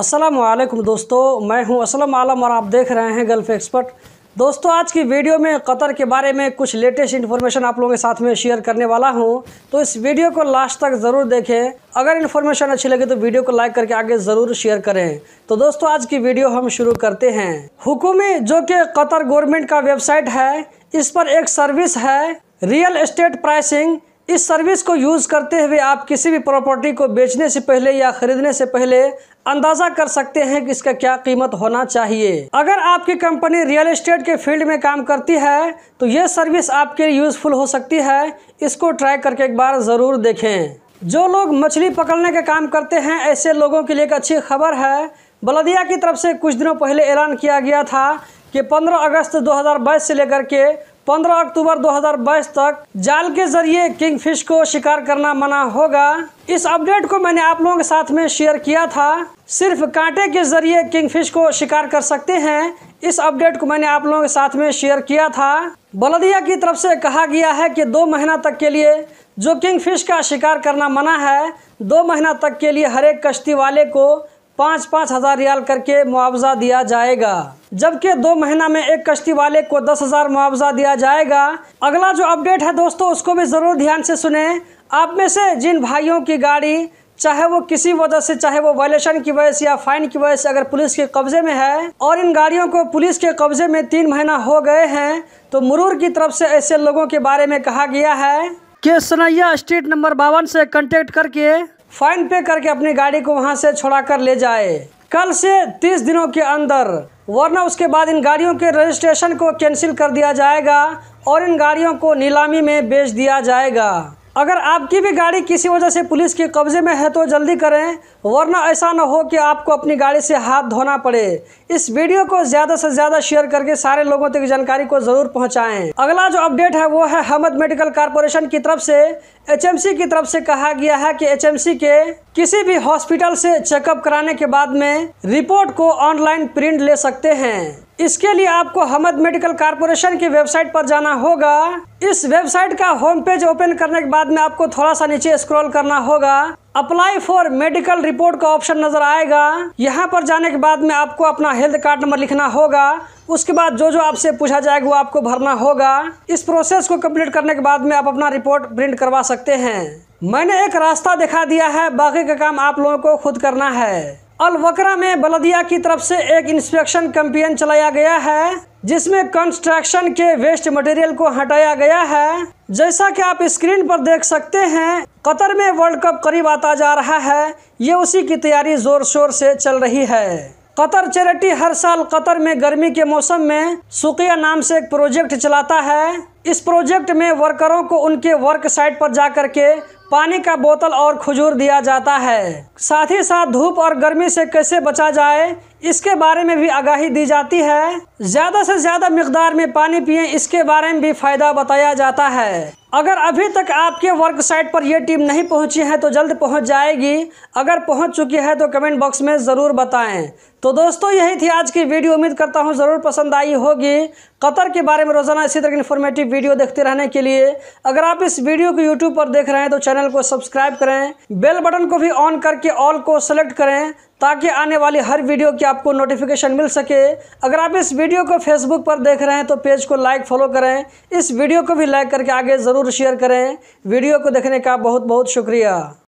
असलम दोस्तों मैं हूं असलम आलम और आप देख रहे हैं गल्फ एक्सपर्ट दोस्तों आज की वीडियो में कतर के बारे में कुछ लेटेस्ट इन्फॉर्मेशन आप लोगों के साथ में शेयर करने वाला हूं तो इस वीडियो को लास्ट तक ज़रूर देखें अगर इन्फॉर्मेशन अच्छी लगे तो वीडियो को लाइक करके आगे ज़रूर शेयर करें तो दोस्तों आज की वीडियो हम शुरू करते हैं हुकूमी जो कि कतर गवर्नमेंट का वेबसाइट है इस पर एक सर्विस है रियल इस्टेट प्राइसिंग इस सर्विस को यूज़ करते हुए आप किसी भी प्रॉपर्टी को बेचने से पहले या खरीदने से पहले अंदाज़ा कर सकते हैं कि इसका क्या कीमत होना चाहिए अगर आपकी कंपनी रियल एस्टेट के फील्ड में काम करती है तो ये सर्विस आपके लिए यूज़फुल हो सकती है इसको ट्राई करके एक बार ज़रूर देखें जो लोग मछली पकड़ने का काम करते हैं ऐसे लोगों के लिए एक अच्छी खबर है बलदिया की तरफ से कुछ दिनों पहले ऐलान किया गया था कि 15 अगस्त 2022 से लेकर के 15 अक्टूबर 2022 तक जाल के जरिए किंगफिश को शिकार करना मना होगा इस अपडेट को मैंने आप लोगों के साथ में शेयर किया था सिर्फ कांटे के जरिए किंगफिश को शिकार कर सकते हैं इस अपडेट को मैंने आप लोगों के साथ में शेयर किया था बलदिया की तरफ से कहा गया है कि दो महीना तक के लिए जो किंगफिश का शिकार करना मना है दो महीना तक के लिए हर एक कश्ती वाले को पाँच पाँच हजार रियाल करके मुआवजा दिया जाएगा जबकि दो महीना में एक कश्ती वाले को दस हजार मुआवजा दिया जाएगा अगला जो अपडेट है दोस्तों उसको भी ज़रूर ध्यान से सुने आप में से जिन भाइयों की गाड़ी चाहे वो किसी वजह से चाहे वो वायलेशन की वजह से या फाइन की वजह से अगर पुलिस के कब्जे में है और इन गाड़ियों को पुलिस के कब्जे में तीन महीना हो गए हैं तो मुरूर की तरफ से ऐसे लोगों के बारे में कहा गया है कि सनैया स्ट्रीट नंबर बावन से कॉन्टेक्ट करके फाइन पे करके अपनी गाड़ी को वहाँ से छोड़ा कर ले जाए कल से 30 दिनों के अंदर वरना उसके बाद इन गाड़ियों के रजिस्ट्रेशन को कैंसिल कर दिया जाएगा और इन गाड़ियों को नीलामी में बेच दिया जाएगा अगर आपकी भी गाड़ी किसी वजह से पुलिस के कब्जे में है तो जल्दी करें वरना ऐसा ना हो कि आपको अपनी गाड़ी से हाथ धोना पड़े इस वीडियो को ज़्यादा से ज़्यादा शेयर करके सारे लोगों तक जानकारी को ज़रूर पहुंचाएं। अगला जो अपडेट है वो है हमद मेडिकल कॉरपोरेशन की तरफ से एचएमसी की तरफ से कहा गया है कि एच के किसी भी हॉस्पिटल से चेकअप कराने के बाद में रिपोर्ट को ऑनलाइन प्रिंट ले सकते हैं इसके लिए आपको हमद मेडिकल कारपोरेशन की वेबसाइट पर जाना होगा इस वेबसाइट का होम पेज ओपन करने के बाद में आपको थोड़ा सा नीचे स्क्रॉल करना होगा अप्लाई फॉर मेडिकल रिपोर्ट का ऑप्शन नजर आएगा यहाँ पर जाने के बाद में आपको अपना हेल्थ कार्ड नंबर लिखना होगा उसके बाद जो जो आपसे पूछा जाएगा वो आपको भरना होगा इस प्रोसेस को कंप्लीट करने के बाद में आप अपना रिपोर्ट प्रिंट करवा सकते हैं मैंने एक रास्ता दिखा दिया है बाकी का काम आप लोगों को खुद करना है अलवकरा में बलदिया की तरफ से एक इंस्पेक्शन कैंपेन चलाया गया है जिसमें कंस्ट्रक्शन के वेस्ट मटेरियल को हटाया गया है जैसा कि आप स्क्रीन पर देख सकते हैं कतर में वर्ल्ड कप करीब आता जा रहा है ये उसी की तैयारी ज़ोर शोर से चल रही है कतर चैरिटी हर साल कतर में गर्मी के मौसम में सुकिया नाम से एक प्रोजेक्ट चलाता है इस प्रोजेक्ट में वर्करों को उनके वर्क साइट पर जाकर के पानी का बोतल और खजूर दिया जाता है साथ ही साथ धूप और गर्मी से कैसे बचा जाए इसके बारे में भी आगाही दी जाती है ज़्यादा से ज़्यादा मकदार में पानी पिए इसके बारे में भी फ़ायदा बताया जाता है अगर अभी तक आपके वर्क साइट पर यह टीम नहीं पहुंची है तो जल्द पहुंच जाएगी अगर पहुंच चुकी है तो कमेंट बॉक्स में ज़रूर बताएं तो दोस्तों यही थी आज की वीडियो उम्मीद करता हूं ज़रूर पसंद आई होगी कतर के बारे में रोज़ाना इसी तरह की इन्फॉर्मेटिव वीडियो देखते रहने के लिए अगर आप इस वीडियो को यूट्यूब पर देख रहे हैं तो चैनल चैनल को सब्सक्राइब करें बेल बटन को भी ऑन करके ऑल को सेलेक्ट करें ताकि आने वाली हर वीडियो की आपको नोटिफिकेशन मिल सके अगर आप इस वीडियो को फेसबुक पर देख रहे हैं तो पेज को लाइक फॉलो करें इस वीडियो को भी लाइक करके आगे ज़रूर शेयर करें वीडियो को देखने का बहुत बहुत शुक्रिया